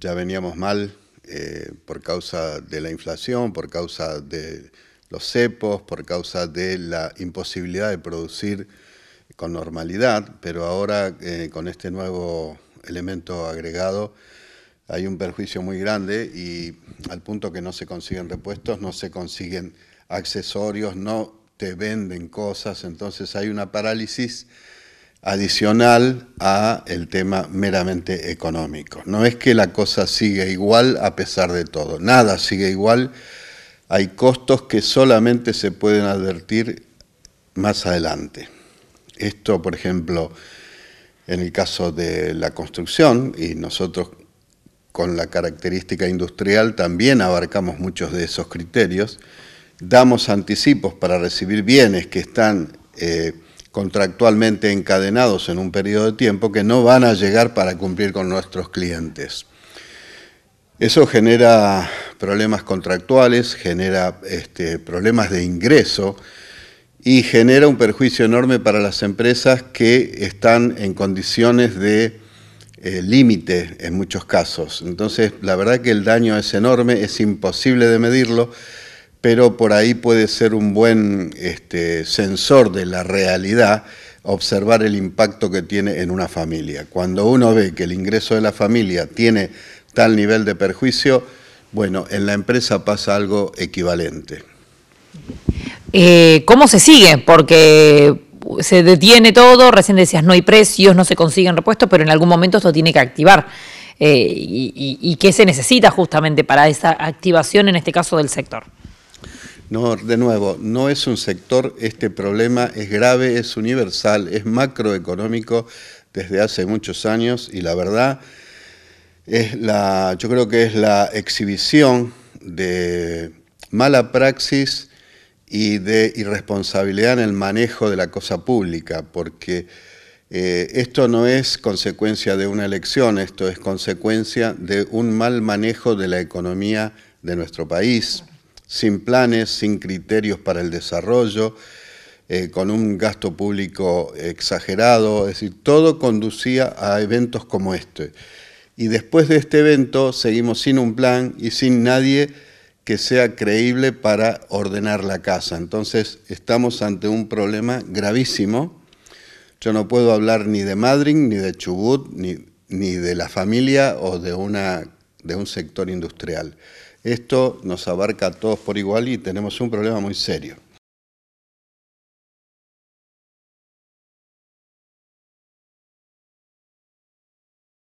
ya veníamos mal eh, por causa de la inflación, por causa de los cepos, por causa de la imposibilidad de producir con normalidad, pero ahora eh, con este nuevo elemento agregado hay un perjuicio muy grande y al punto que no se consiguen repuestos, no se consiguen accesorios, no te venden cosas, entonces hay una parálisis adicional a el tema meramente económico. No es que la cosa siga igual a pesar de todo, nada sigue igual, hay costos que solamente se pueden advertir más adelante. Esto, por ejemplo, en el caso de la construcción, y nosotros con la característica industrial también abarcamos muchos de esos criterios, damos anticipos para recibir bienes que están... Eh, contractualmente encadenados en un periodo de tiempo que no van a llegar para cumplir con nuestros clientes. Eso genera problemas contractuales, genera este, problemas de ingreso y genera un perjuicio enorme para las empresas que están en condiciones de eh, límite en muchos casos. Entonces, la verdad que el daño es enorme, es imposible de medirlo pero por ahí puede ser un buen este, sensor de la realidad observar el impacto que tiene en una familia. Cuando uno ve que el ingreso de la familia tiene tal nivel de perjuicio, bueno, en la empresa pasa algo equivalente. Eh, ¿Cómo se sigue? Porque se detiene todo, recién decías no hay precios, no se consiguen repuestos, pero en algún momento esto tiene que activar. Eh, y, y qué se necesita justamente para esa activación, en este caso, del sector? No, de nuevo, no es un sector, este problema es grave, es universal, es macroeconómico desde hace muchos años y la verdad es la, yo creo que es la exhibición de mala praxis y de irresponsabilidad en el manejo de la cosa pública, porque eh, esto no es consecuencia de una elección, esto es consecuencia de un mal manejo de la economía de nuestro país sin planes, sin criterios para el desarrollo, eh, con un gasto público exagerado, es decir, todo conducía a eventos como este. Y después de este evento seguimos sin un plan y sin nadie que sea creíble para ordenar la casa. Entonces estamos ante un problema gravísimo. Yo no puedo hablar ni de Madrid, ni de Chubut, ni, de la familia o de, una, de un sector industrial. Esto nos abarca a todos por igual y tenemos un problema muy serio.